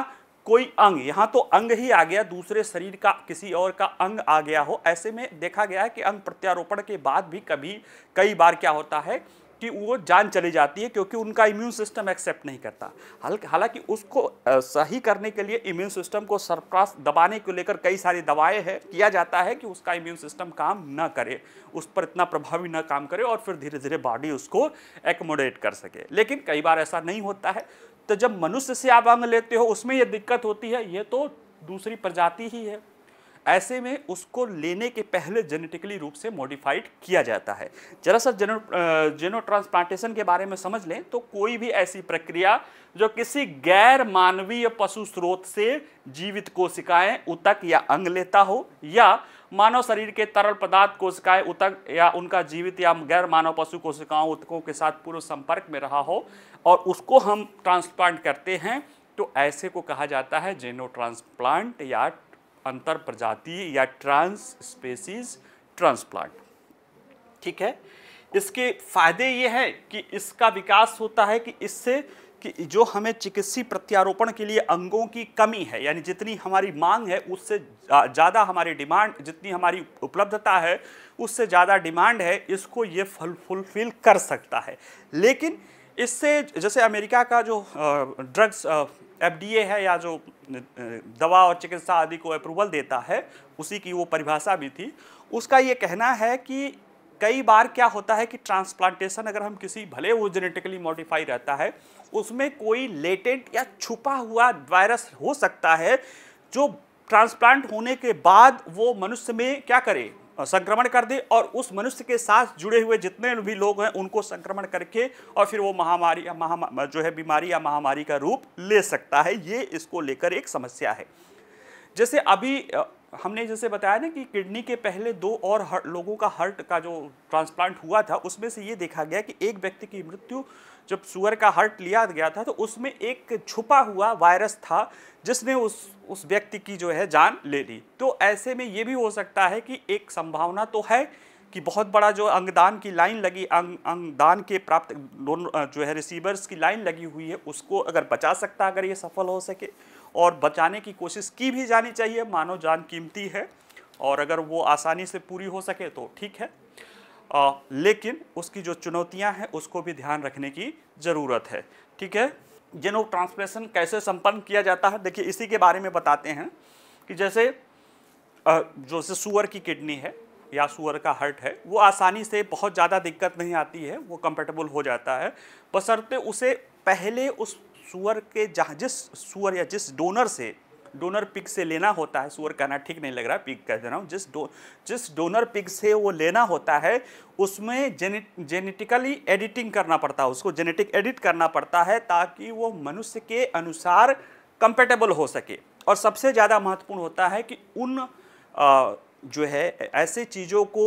कोई अंग यहाँ तो अंग ही आ गया दूसरे शरीर का किसी और का अंग आ गया हो ऐसे में देखा गया है कि अंग प्रत्यारोपण के बाद भी कभी कई बार क्या होता है कि वो जान चली जाती है क्योंकि उनका इम्यून सिस्टम एक्सेप्ट नहीं करता हालांकि उसको सही करने के लिए इम्यून सिस्टम को सरप्रास दबाने को लेकर कई सारी दवाएं हैं किया जाता है कि उसका इम्यून सिस्टम काम ना करे उस पर इतना प्रभावी ना काम करे और फिर धीरे धीरे बॉडी उसको एकोमोडेट कर सके लेकिन कई बार ऐसा नहीं होता है तो जब मनुष्य से आप अंग लेते हो उसमें यह दिक्कत होती है ये तो दूसरी प्रजाति ही है ऐसे में उसको लेने के पहले जेनेटिकली रूप से मॉडिफाइड किया जाता है जरा सा जेनो जेनो ट्रांसप्लांटेशन के बारे में समझ लें तो कोई भी ऐसी प्रक्रिया जो किसी गैर मानवीय पशु स्रोत से जीवित कोशिकाएं उतक या अंग लेता हो या मानव शरीर के तरल पदार्थ कोशिकाएं उतक या उनका जीवित या गैर मानव पशु कोशिकाओं उतकों के साथ पूर्व संपर्क में रहा हो और उसको हम ट्रांसप्लांट करते हैं तो ऐसे को कहा जाता है जेनो ट्रांसप्लांट या अंतर प्रजाति या ट्रांस स्पेसीज ट्रांसप्लांट ठीक है इसके फायदे ये हैं कि इसका विकास होता है कि इससे कि जो हमें चिकित्सीय प्रत्यारोपण के लिए अंगों की कमी है यानी जितनी हमारी मांग है उससे ज़्यादा हमारी डिमांड जितनी हमारी उपलब्धता है उससे ज़्यादा डिमांड है इसको ये फल फुलफिल कर सकता है लेकिन इससे जैसे अमेरिका का जो ड्रग्स एफ है या जो दवा और चिकित्सा आदि को अप्रूवल देता है उसी की वो परिभाषा भी थी उसका ये कहना है कि कई बार क्या होता है कि ट्रांसप्लांटेशन अगर हम किसी भले वो जेनेटिकली मॉडिफाई रहता है उसमें कोई लेटेंट या छुपा हुआ वायरस हो सकता है जो ट्रांसप्लांट होने के बाद वो मनुष्य में क्या करे संक्रमण कर दे और उस मनुष्य के साथ जुड़े हुए जितने भी लोग हैं उनको संक्रमण करके और फिर वो महामारी या महा जो है बीमारी या महामारी का रूप ले सकता है ये इसको लेकर एक समस्या है जैसे अभी हमने जैसे बताया ना कि किडनी के पहले दो और लोगों का हर्ट का जो ट्रांसप्लांट हुआ था उसमें से ये देखा गया कि एक व्यक्ति की मृत्यु जब सुअर का हर्ट लिया गया था तो उसमें एक छुपा हुआ वायरस था जिसने उस उस व्यक्ति की जो है जान ले ली तो ऐसे में ये भी हो सकता है कि एक संभावना तो है कि बहुत बड़ा जो अंगदान की लाइन लगी अंग अंगदान के प्राप्त जो है रिसीवर्स की लाइन लगी हुई है उसको अगर बचा सकता अगर ये सफल हो सके और बचाने की कोशिश की भी जानी चाहिए मानव जान कीमती है और अगर वो आसानी से पूरी हो सके तो ठीक है आ, लेकिन उसकी जो चुनौतियां हैं उसको भी ध्यान रखने की ज़रूरत है ठीक है जेनोम ट्रांसप्लेशन कैसे संपन्न किया जाता है देखिए इसी के बारे में बताते हैं कि जैसे आ, जो से सुअर की किडनी है या सुअर का हर्ट है वो आसानी से बहुत ज़्यादा दिक्कत नहीं आती है वो कंफर्टेबल हो जाता है बसरते उसे पहले उस सुअर के जहाँ जिस सुअर या जिस डोनर से डोनर पिक से लेना होता है सुअर कहना ठीक नहीं लग रहा पिक कह दे रहा हूँ जिस डो जिस डोनर पिक से वो लेना होता है उसमें जेने जेनेटिकली एडिटिंग करना पड़ता है उसको जेनेटिक एडिट करना पड़ता है ताकि वो मनुष्य के अनुसार कंपेटेबल हो सके और सबसे ज़्यादा महत्वपूर्ण होता है कि उन आ, जो है ऐसे चीज़ों को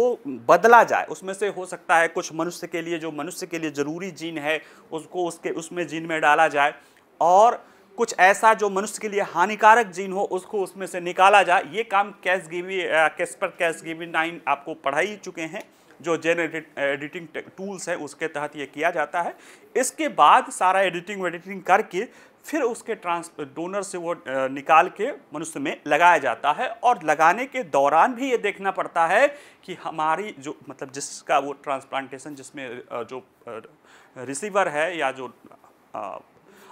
बदला जाए उसमें से हो सकता है कुछ मनुष्य के लिए जो मनुष्य के लिए ज़रूरी जीन है उसको उसके उसमें जीन में डाला जाए और कुछ ऐसा जो मनुष्य के लिए हानिकारक जीन हो उसको उसमें से निकाला जाए ये काम कैश गिवी कैसपर कैस गिवी नाइन आपको पढ़ा ही चुके हैं जो जेन एडिटिंग टूल्स हैं उसके तहत ये किया जाता है इसके बाद सारा एडिटिंग वेडिटिंग करके फिर उसके ट्रांस डोनर से वो निकाल के मनुष्य में लगाया जाता है और लगाने के दौरान भी ये देखना पड़ता है कि हमारी जो मतलब जिसका वो ट्रांसप्लांटेशन जिसमें जो रिसीवर है या जो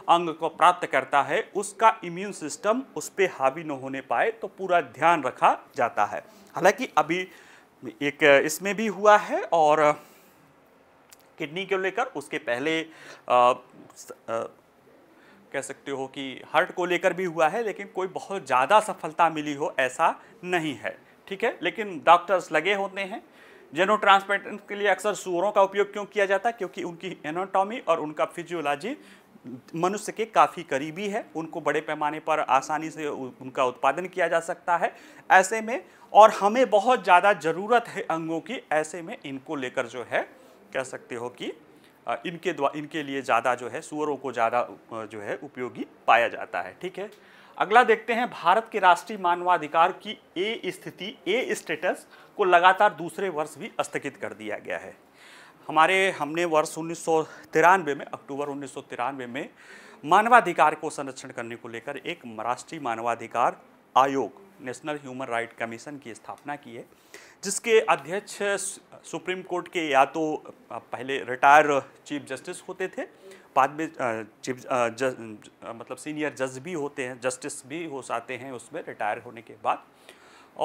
अंग को प्राप्त करता है उसका इम्यून सिस्टम उस पर हावी न होने पाए तो पूरा ध्यान रखा जाता है हालांकि अभी एक इसमें भी हुआ है और किडनी को लेकर उसके पहले आ, आ, कह सकते हो कि हार्ट को लेकर भी हुआ है लेकिन कोई बहुत ज़्यादा सफलता मिली हो ऐसा नहीं है ठीक है लेकिन डॉक्टर्स लगे होते हैं जेनो ट्रांसप्लांट के लिए अक्सर सूअरों का उपयोग क्यों किया जाता है क्योंकि उनकी एनाटॉमी और उनका फिजियोलॉजी मनुष्य के काफ़ी करीबी है उनको बड़े पैमाने पर आसानी से उनका उत्पादन किया जा सकता है ऐसे में और हमें बहुत ज़्यादा ज़रूरत है अंगों की ऐसे में इनको लेकर जो है कह सकते हो कि इनके द्वा इनके लिए ज़्यादा जो है सुअरों को ज़्यादा जो है उपयोगी पाया जाता है ठीक है अगला देखते हैं भारत के राष्ट्रीय मानवाधिकार की ए स्थिति ए स्टेटस को लगातार दूसरे वर्ष भी स्थगित कर दिया गया है हमारे हमने वर्ष उन्नीस में अक्टूबर उन्नीस में मानवाधिकार को संरक्षण करने को लेकर एक राष्ट्रीय मानवाधिकार आयोग नेशनल ह्यूमन राइट कमीशन की स्थापना की है जिसके अध्यक्ष सुप्रीम कोर्ट के या तो पहले रिटायर चीफ जस्टिस होते थे बाद में चीफ मतलब सीनियर जज भी होते हैं जस्टिस भी हो जाते हैं उसमें रिटायर होने के बाद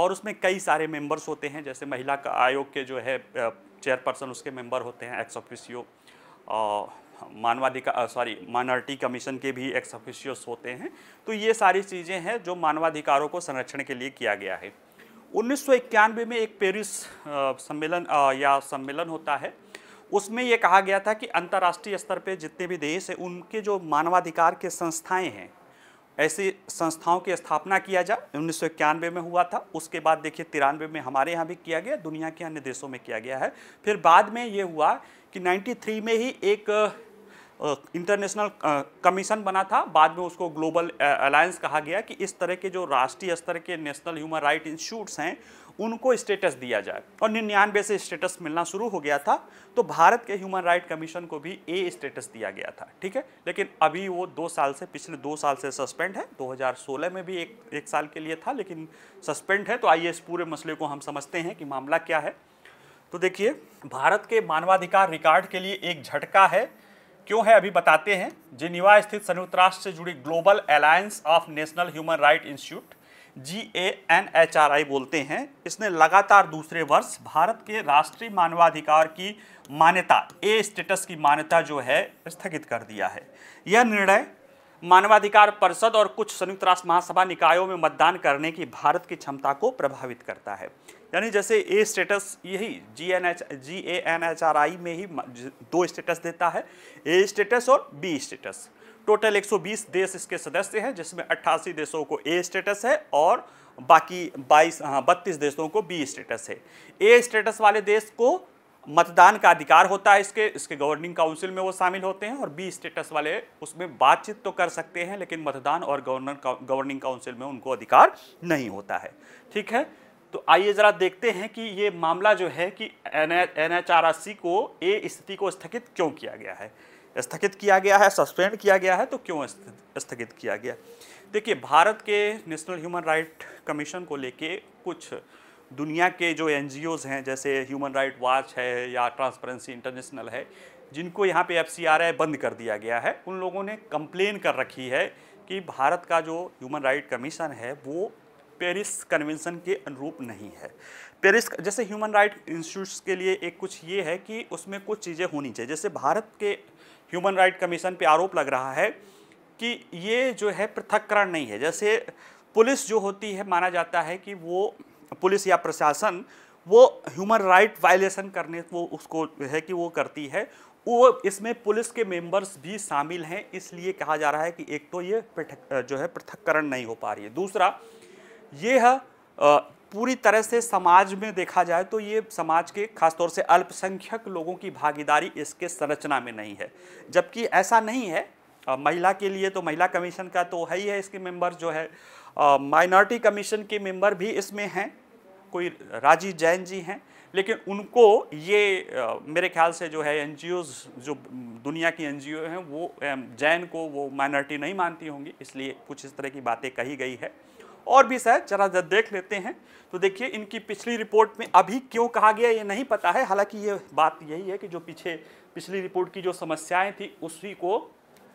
और उसमें कई सारे मेंबर्स होते हैं जैसे महिला का आयोग के जो है चेयरपर्सन उसके मेंबर होते हैं एक्स ऑफिसियो मानवाधिकार सॉरी माइनॉरिटी कमीशन के भी एक्स ऑफिशियस होते हैं तो ये सारी चीज़ें हैं जो मानवाधिकारों को संरक्षण के लिए किया गया है उन्नीस में एक पेरिस सम्मेलन या सम्मेलन होता है उसमें यह कहा गया था कि अंतर्राष्ट्रीय स्तर पे जितने भी देश हैं उनके जो मानवाधिकार के संस्थाएं हैं ऐसी संस्थाओं की स्थापना किया जाए उन्नीस में हुआ था उसके बाद देखिए तिरानवे में हमारे यहाँ भी किया गया दुनिया के अन्य देशों में किया गया है फिर बाद में ये हुआ कि 93 में ही एक इंटरनेशनल कमीशन बना था बाद में उसको ग्लोबल अलायंस कहा गया कि इस तरह के जो राष्ट्रीय स्तर के नेशनल ह्यूमन राइट इंस्टीट्यूट्स हैं उनको स्टेटस दिया जाए और निन्यानवे से स्टेटस मिलना शुरू हो गया था तो भारत के ह्यूमन राइट कमीशन को भी ए स्टेटस दिया गया था ठीक है लेकिन अभी वो दो साल से पिछले दो साल से सस्पेंड है 2016 में भी एक एक साल के लिए था लेकिन सस्पेंड है तो आइए इस पूरे मसले को हम समझते हैं कि मामला क्या है तो देखिए भारत के मानवाधिकार रिकॉर्ड के लिए एक झटका है क्यों है अभी बताते हैं जिनीवा स्थित संयुक्त राष्ट्र से जुड़ी global alliance of national human right institute G A N H R I बोलते हैं इसने लगातार दूसरे वर्ष भारत के राष्ट्रीय मानवाधिकार की मान्यता ए स्टेटस की मान्यता जो है स्थगित कर दिया है यह निर्णय मानवाधिकार परिषद और कुछ संयुक्त राष्ट्र महासभा निकायों में मतदान करने की भारत की क्षमता को प्रभावित करता है यानी जैसे ए स्टेटस यही G N H G A N H R I में ही दो स्टेटस देता है ए स्टेटस और बी स्टेटस टोटल 120 देश इसके सदस्य हैं जिसमें 88 देशों को ए स्टेटस है और बाकी 22 हाँ बत्तीस देशों को बी स्टेटस है ए स्टेटस वाले देश को मतदान का अधिकार होता है इसके इसके गवर्निंग काउंसिल में वो शामिल होते हैं और बी स्टेटस वाले उसमें बातचीत तो कर सकते हैं लेकिन मतदान और गवर्नर गवर्निंग काउंसिल में उनको अधिकार नहीं होता है ठीक है तो आइए ज़रा देखते हैं कि ये मामला जो है कि एन एन को ए स्थिति को स्थगित क्यों किया गया है स्थगित किया गया है सस्पेंड किया गया है तो क्यों स्थगित किया गया देखिए भारत के नेशनल ह्यूमन राइट कमीशन को लेके कुछ दुनिया के जो एन हैं जैसे ह्यूमन राइट वॉच है या ट्रांसपेरेंसी इंटरनेशनल है जिनको यहाँ पे एफ बंद कर दिया गया है उन लोगों ने कंप्लेन कर रखी है कि भारत का जो ह्यूमन राइट कमीशन है वो पेरिस कन्वेंशन के अनुरूप नहीं है पेरिस जैसे ह्यूमन राइट इंस्टीट्यूट्स के लिए एक कुछ ये है कि उसमें कुछ चीज़ें होनी चाहिए जैसे भारत के ह्यूमन राइट कमीशन पे आरोप लग रहा है कि ये जो है पृथककरण नहीं है जैसे पुलिस जो होती है माना जाता है कि वो पुलिस या प्रशासन वो ह्यूमन राइट वायलेशन करने वो उसको है कि वो करती है वो इसमें पुलिस के मेंबर्स भी शामिल हैं इसलिए कहा जा रहा है कि एक तो ये पृथक जो है पृथककरण नहीं हो पा रही है दूसरा ये है पूरी तरह से समाज में देखा जाए तो ये समाज के खासतौर से अल्पसंख्यक लोगों की भागीदारी इसके संरचना में नहीं है जबकि ऐसा नहीं है आ, महिला के लिए तो महिला कमीशन का तो है ही है इसके मेंबर जो है माइनॉरिटी कमीशन के मेंबर भी इसमें हैं कोई राजीव जैन जी हैं लेकिन उनको ये आ, मेरे ख्याल से जो है एन जो दुनिया की एन हैं वो जैन को वो माइनॉरिटी नहीं मानती होंगी इसलिए कुछ इस तरह की बातें कही गई है और भी शायद जरा जरा देख लेते हैं तो देखिए इनकी पिछली रिपोर्ट में अभी क्यों कहा गया ये नहीं पता है हालांकि ये बात यही है कि जो पीछे पिछली रिपोर्ट की जो समस्याएं थी उसी को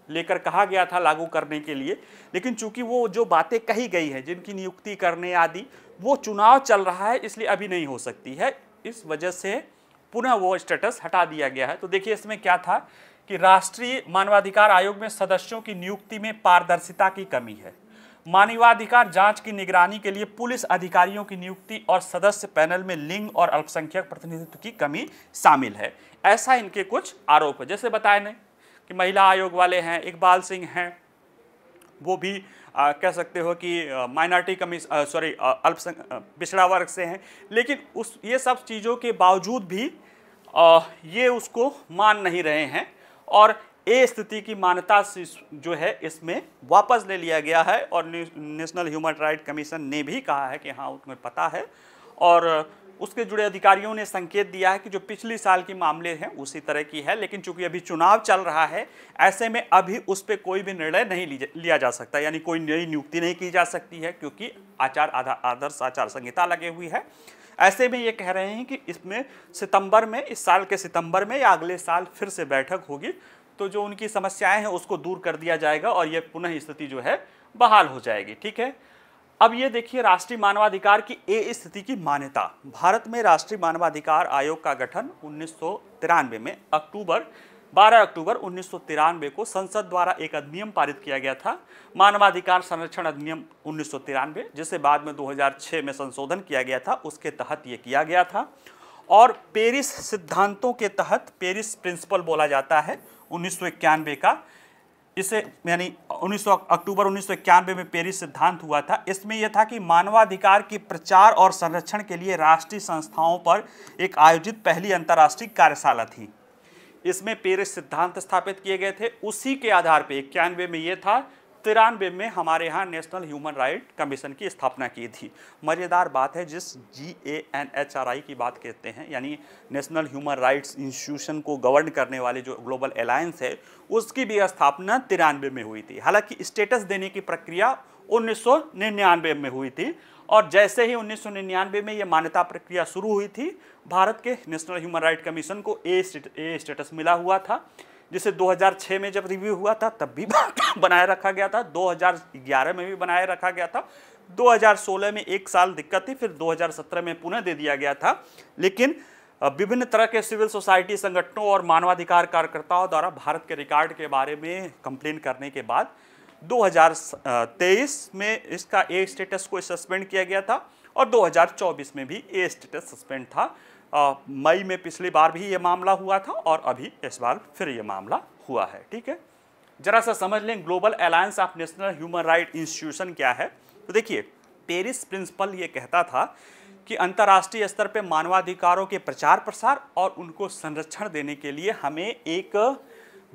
लेकर कहा गया था लागू करने के लिए लेकिन चूंकि वो जो बातें कही गई हैं जिनकी नियुक्ति करने आदि वो चुनाव चल रहा है इसलिए अभी नहीं हो सकती है इस वजह से पुनः वो स्टेटस हटा दिया गया है तो देखिए इसमें क्या था कि राष्ट्रीय मानवाधिकार आयोग में सदस्यों की नियुक्ति में पारदर्शिता की कमी है मानवाधिकार जांच की निगरानी के लिए पुलिस अधिकारियों की नियुक्ति और सदस्य पैनल में लिंग और अल्पसंख्यक प्रतिनिधित्व की कमी शामिल है ऐसा इनके कुछ आरोप है जैसे बताए ने कि महिला आयोग वाले हैं इकबाल सिंह हैं वो भी आ, कह सकते हो कि माइनॉरिटी कमी सॉरी अल्पसंख्य पिछड़ा वर्ग से हैं लेकिन उस ये सब चीज़ों के बावजूद भी आ, ये उसको मान नहीं रहे हैं और ए स्थिति की मान्यता जो है इसमें वापस ले लिया गया है और नेशनल ह्यूमन राइट कमीशन ने भी कहा है कि हाँ उसमें पता है और उसके जुड़े अधिकारियों ने संकेत दिया है कि जो पिछले साल के मामले हैं उसी तरह की है लेकिन चूंकि अभी चुनाव चल रहा है ऐसे में अभी उस पर कोई भी निर्णय नहीं लिया जा सकता यानी कोई नई नियुक्ति नहीं की जा सकती है क्योंकि आचार आदर्श आचार संहिता लगे हुई है ऐसे में ये कह रहे हैं कि इसमें सितंबर में इस साल के सितंबर में या अगले साल फिर से बैठक होगी तो जो उनकी समस्याएं हैं उसको दूर कर दिया जाएगा और यह पुनः स्थिति जो है बहाल हो जाएगी ठीक है अब ये देखिए राष्ट्रीय मानवाधिकार की ए स्थिति की मान्यता भारत में राष्ट्रीय मानवाधिकार आयोग का गठन उन्नीस में अक्टूबर 12 अक्टूबर उन्नीस को संसद द्वारा एक अधिनियम पारित किया गया था मानवाधिकार संरक्षण अधिनियम उन्नीस जिसे बाद में 2006 में संशोधन किया गया था उसके तहत ये किया गया था और पेरिस सिद्धांतों के तहत पेरिस प्रिंसिपल बोला जाता है उन्नीस का इसे यानी 19 अक्टूबर उन्नीस में पेरिस सिद्धांत हुआ था इसमें यह था कि मानवाधिकार के प्रचार और संरक्षण के लिए राष्ट्रीय संस्थाओं पर एक आयोजित पहली अंतर्राष्ट्रीय कार्यशाला थी इसमें पेरिस सिद्धांत स्थापित किए गए थे उसी के आधार पर इक्यानवे में यह था तिरानवे में हमारे यहाँ नेशनल ह्यूमन राइट कमीशन की स्थापना की थी मज़ेदार बात है जिस G A N H R I की बात कहते हैं यानी नेशनल ह्यूमन राइट्स इंस्टीट्यूशन को गवर्न करने वाले जो ग्लोबल अलायंस है उसकी भी स्थापना तिरानवे में हुई थी हालांकि स्टेटस देने की प्रक्रिया उन्नीस में हुई थी और जैसे ही उन्नीस में ये मान्यता प्रक्रिया शुरू हुई थी भारत के नेशनल ह्यूमन राइट कमीशन को ए स्टेटस मिला हुआ था जिसे 2006 में जब रिव्यू हुआ था तब भी [coughs] बनाए रखा गया था 2011 में भी बनाए रखा गया था 2016 में एक साल दिक्कत थी फिर 2017 में पुनः दे दिया गया था लेकिन विभिन्न तरह के सिविल सोसाइटी संगठनों और मानवाधिकार कार्यकर्ताओं द्वारा भारत के रिकॉर्ड के बारे में कंप्लेन करने के बाद 2023 में इसका ए स्टेटस को सस्पेंड किया गया था और 2024 में भी ए स्टेटस सस्पेंड था मई में पिछली बार भी ये मामला हुआ था और अभी इस बार फिर ये मामला हुआ है ठीक है जरा सा समझ लें global alliance of national human right institution क्या है तो देखिए पेरिस प्रिंसिपल ये कहता था कि अंतर्राष्ट्रीय स्तर पर मानवाधिकारों के प्रचार प्रसार और उनको संरक्षण देने के लिए हमें एक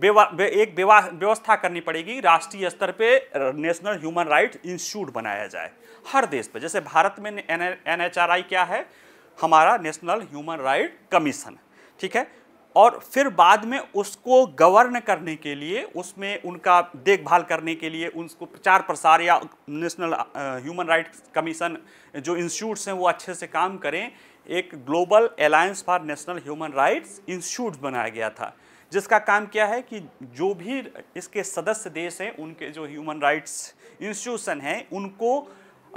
बेवा, एक व्यवस्था करनी पड़ेगी राष्ट्रीय स्तर पे नेशनल ह्यूमन राइट इंस्टीट्यूट बनाया जाए हर देश पे जैसे भारत में एन क्या है हमारा नेशनल ह्यूमन राइट कमीशन ठीक है और फिर बाद में उसको गवर्न करने के लिए उसमें उनका देखभाल करने के लिए उनको प्रचार प्रसार या नेशनल ह्यूमन राइट कमीशन जो इंस्टीट्यूट्स हैं वो अच्छे से काम करें एक global alliance for national human rights institute बनाया गया था जिसका काम क्या है कि जो भी इसके सदस्य देश हैं उनके जो ह्यूमन राइट्स इंस्टीट्यूशन हैं उनको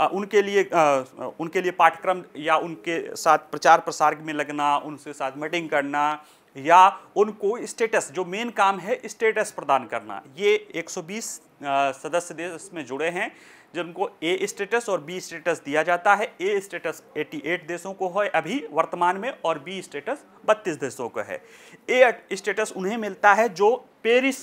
उनके लिए उनके लिए पाठ्यक्रम या उनके साथ प्रचार प्रसार में लगना उनके साथ मीटिंग करना या उनको स्टेटस जो मेन काम है स्टेटस प्रदान करना ये 120 सदस्य देश में जुड़े हैं जिनको ए स्टेटस और बी स्टेटस दिया जाता है ए स्टेटस 88 देशों को है अभी वर्तमान में और बी स्टेटस 32 देशों को है ए स्टेटस उन्हें मिलता है जो पेरिस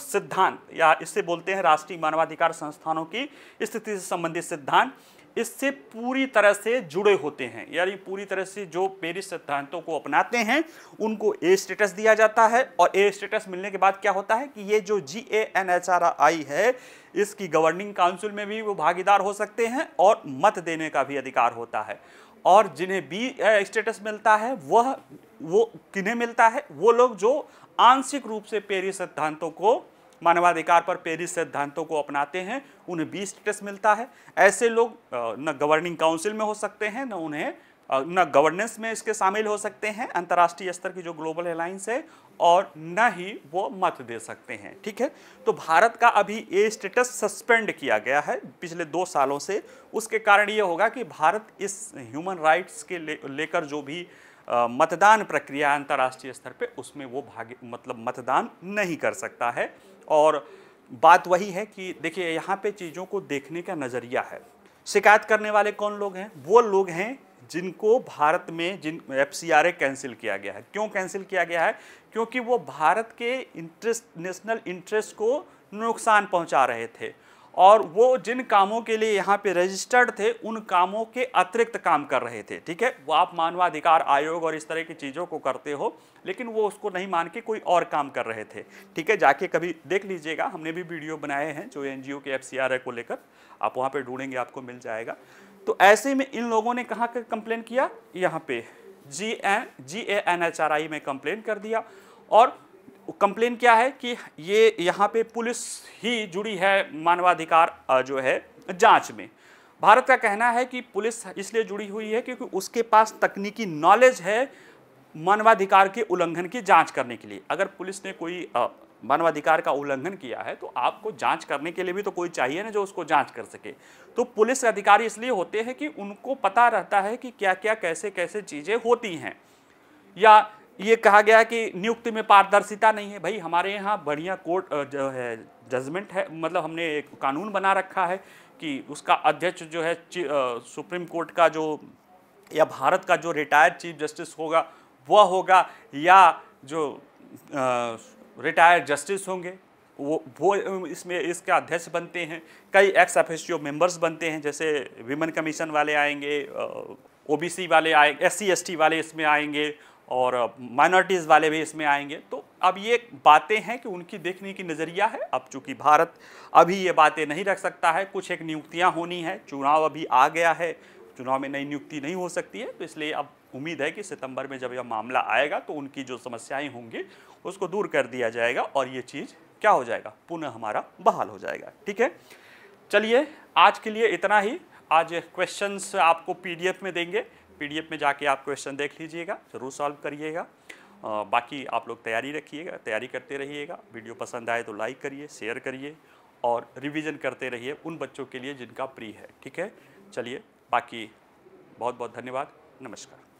सिद्धांत या इससे बोलते हैं राष्ट्रीय मानवाधिकार संस्थानों की स्थिति से संबंधित सिद्धांत इससे पूरी तरह से जुड़े होते हैं यानी पूरी तरह से जो पेरिस सिद्धांतों को अपनाते हैं उनको ए स्टेटस दिया जाता है और ए स्टेटस मिलने के बाद क्या होता है कि ये जो G A N H R I है इसकी गवर्निंग काउंसिल में भी वो भागीदार हो सकते हैं और मत देने का भी अधिकार होता है और जिन्हें बी स्टेटस मिलता है वह वो किन्हें मिलता है वो लोग जो आंशिक रूप से पेरिस सिद्धांतों को मानवाधिकार पर पेरिस सिद्धांतों को अपनाते हैं उन्हें बी स्टेटस मिलता है ऐसे लोग न गवर्निंग काउंसिल में हो सकते हैं न उन्हें न गवर्नेंस में इसके शामिल हो सकते हैं अंतर्राष्ट्रीय स्तर की जो ग्लोबल अलाइंस है और न ही वो मत दे सकते हैं ठीक है तो भारत का अभी ए स्टेटस सस्पेंड किया गया है पिछले दो सालों से उसके कारण ये होगा कि भारत इस ह्यूमन राइट्स के ले लेकर जो भी मतदान प्रक्रिया अंतर्राष्ट्रीय स्तर पे उसमें वो भाग मतलब मतदान नहीं कर सकता है और बात वही है कि देखिए यहाँ पे चीज़ों को देखने का नज़रिया है शिकायत करने वाले कौन लोग हैं वो लोग हैं जिनको भारत में जिन एफ कैंसिल किया गया है क्यों कैंसिल किया गया है क्योंकि वो भारत के इंटरेस्ट नेशनल इंटरेस्ट को नुकसान पहुंचा रहे थे और वो जिन कामों के लिए यहाँ पे रजिस्टर्ड थे उन कामों के अतिरिक्त काम कर रहे थे ठीक है वो आप मानवाधिकार आयोग और इस तरह की चीज़ों को करते हो लेकिन वो उसको नहीं मान के कोई और काम कर रहे थे ठीक है जाके कभी देख लीजिएगा हमने भी वीडियो बनाए हैं जो एन के एफ को लेकर आप वहाँ पर ढूंढेंगे आपको मिल जाएगा तो ऐसे में इन लोगों ने कहाँ कंप्लेन किया यहाँ पे G N G A N H R I में कंप्लेन कर दिया और कंप्लेन क्या है कि ये यहाँ पे पुलिस ही जुड़ी है मानवाधिकार जो है जांच में भारत का कहना है कि पुलिस इसलिए जुड़ी हुई है क्योंकि उसके पास तकनीकी नॉलेज है मानवाधिकार के उल्लंघन की जांच करने के लिए अगर पुलिस ने कोई मानवाधिकार का उल्लंघन किया है तो आपको जांच करने के लिए भी तो कोई चाहिए ना जो उसको जांच कर सके तो पुलिस अधिकारी इसलिए होते हैं कि उनको पता रहता है कि क्या क्या कैसे कैसे चीज़ें होती हैं या ये कहा गया है कि नियुक्ति में पारदर्शिता नहीं है भाई हमारे यहाँ बढ़िया कोर्ट जो है जजमेंट है मतलब हमने एक कानून बना रखा है कि उसका अध्यक्ष जो है सुप्रीम कोर्ट का जो या भारत का जो रिटायर्ड चीफ जस्टिस होगा वह होगा या जो रिटायर्ड जस्टिस होंगे वो वो इसमें इसके अध्यक्ष बनते हैं कई एक्स एफेसियो मेंबर्स बनते हैं जैसे विमेन कमीशन वाले आएंगे ओबीसी वाले आए एस सी वाले इसमें आएंगे और माइनॉरिटीज़ वाले भी इसमें आएंगे तो अब ये बातें हैं कि उनकी देखने की नज़रिया है अब चूंकि भारत अभी ये बातें नहीं रख सकता है कुछ एक नियुक्तियाँ होनी है चुनाव अभी आ गया है चुनाव में नई नियुक्ति नहीं हो सकती है तो इसलिए अब उम्मीद है कि सितंबर में जब यह मामला आएगा तो उनकी जो समस्याएँ होंगी उसको दूर कर दिया जाएगा और ये चीज़ क्या हो जाएगा पुनः हमारा बहाल हो जाएगा ठीक है चलिए आज के लिए इतना ही आज क्वेश्चंस आपको पीडीएफ में देंगे पीडीएफ में जाके आप क्वेश्चन देख लीजिएगा ज़रूर सॉल्व करिएगा बाकी आप लोग तैयारी रखिएगा तैयारी करते रहिएगा वीडियो पसंद आए तो लाइक करिए शेयर करिए और रिवीजन करते रहिए उन बच्चों के लिए जिनका प्री है ठीक है चलिए बाकी बहुत बहुत धन्यवाद नमस्कार